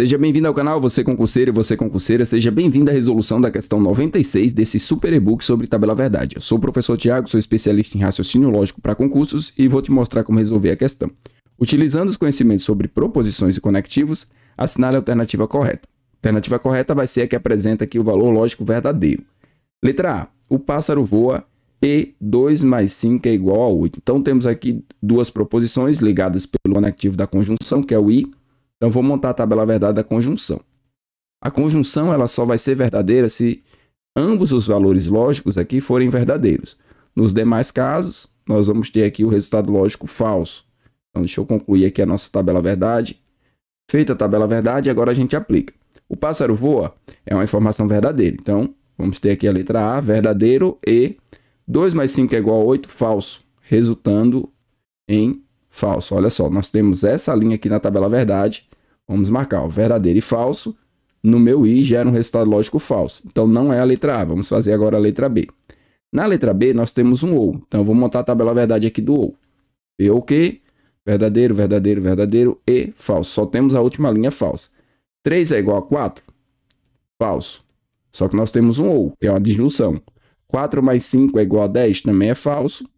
Seja bem-vindo ao canal, você concurseiro e você concurseira, seja bem-vindo à resolução da questão 96 desse super e-book sobre tabela verdade. Eu sou o professor Tiago, sou especialista em raciocínio lógico para concursos e vou te mostrar como resolver a questão. Utilizando os conhecimentos sobre proposições e conectivos, assinale a alternativa correta. A alternativa correta vai ser a que apresenta aqui o valor lógico verdadeiro. Letra A, o pássaro voa e 2 mais 5 é igual a 8. Então temos aqui duas proposições ligadas pelo conectivo da conjunção, que é o I, então vou montar a tabela verdade da conjunção. A conjunção ela só vai ser verdadeira se ambos os valores lógicos aqui forem verdadeiros. Nos demais casos, nós vamos ter aqui o resultado lógico falso. Então deixa eu concluir aqui a nossa tabela verdade. Feita a tabela verdade, agora a gente aplica. O pássaro voa é uma informação verdadeira. Então, vamos ter aqui a letra A, verdadeiro, e 2 mais 5 é igual a 8, falso, resultando em falso. Olha só, nós temos essa linha aqui na tabela verdade, Vamos marcar, ó, verdadeiro e falso. No meu i gera um resultado lógico falso. Então não é a letra A. Vamos fazer agora a letra B. Na letra B nós temos um ou. Então eu vou montar a tabela verdade aqui do ou. E ou que verdadeiro, verdadeiro, verdadeiro e falso. Só temos a última linha falsa. 3 é igual a 4? Falso. Só que nós temos um ou, que é uma disjunção. 4 mais 5 é igual a 10, também é falso.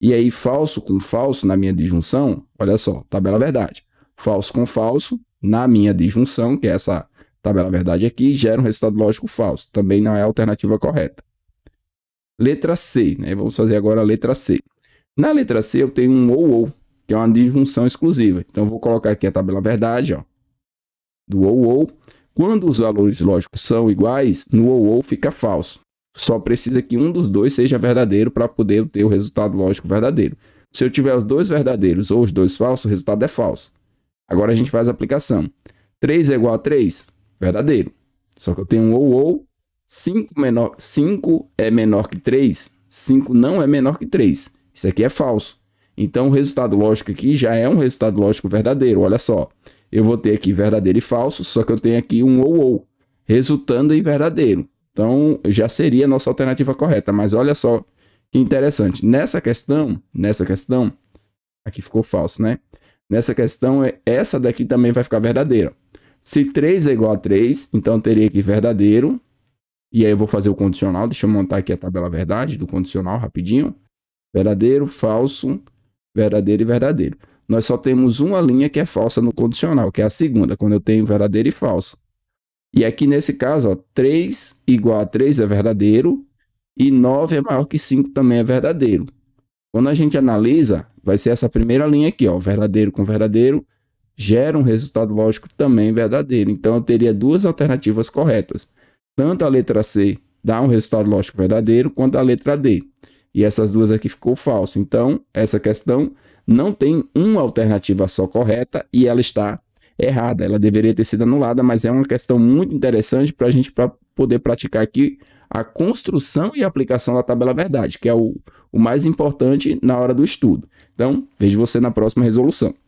E aí, falso com falso na minha disjunção, olha só, tabela verdade. Falso com falso, na minha disjunção, que é essa tabela verdade aqui, gera um resultado lógico falso. Também não é a alternativa correta. Letra C, né? Vamos fazer agora a letra C. Na letra C eu tenho um ou ou, que é uma disjunção exclusiva. Então vou colocar aqui a tabela verdade, ó, do ou ou. Quando os valores lógicos são iguais, no ou ou fica falso. Só precisa que um dos dois seja verdadeiro para poder ter o resultado lógico verdadeiro. Se eu tiver os dois verdadeiros ou os dois falsos, o resultado é falso. Agora a gente faz a aplicação. 3 é igual a 3? Verdadeiro. Só que eu tenho um ou ou. 5, menor, 5 é menor que 3? 5 não é menor que 3. Isso aqui é falso. Então, o resultado lógico aqui já é um resultado lógico verdadeiro. Olha só. Eu vou ter aqui verdadeiro e falso, só que eu tenho aqui um ou ou, resultando em verdadeiro. Então, já seria a nossa alternativa correta. Mas olha só que interessante. Nessa questão, nessa questão, aqui ficou falso, né? nessa questão, é, essa daqui também vai ficar verdadeira. Se 3 é igual a 3, então teria que verdadeiro. E aí eu vou fazer o condicional. Deixa eu montar aqui a tabela verdade do condicional rapidinho. Verdadeiro, falso, verdadeiro e verdadeiro. Nós só temos uma linha que é falsa no condicional, que é a segunda, quando eu tenho verdadeiro e falso. E aqui nesse caso, ó, 3 igual a 3 é verdadeiro e 9 é maior que 5 também é verdadeiro. Quando a gente analisa, vai ser essa primeira linha aqui, ó, verdadeiro com verdadeiro, gera um resultado lógico também verdadeiro. Então eu teria duas alternativas corretas. Tanto a letra C dá um resultado lógico verdadeiro, quanto a letra D. E essas duas aqui ficou falso. Então, essa questão não tem uma alternativa só correta e ela está errada. Ela deveria ter sido anulada, mas é uma questão muito interessante para a gente pra poder praticar aqui a construção e aplicação da tabela verdade, que é o, o mais importante na hora do estudo. Então, vejo você na próxima resolução.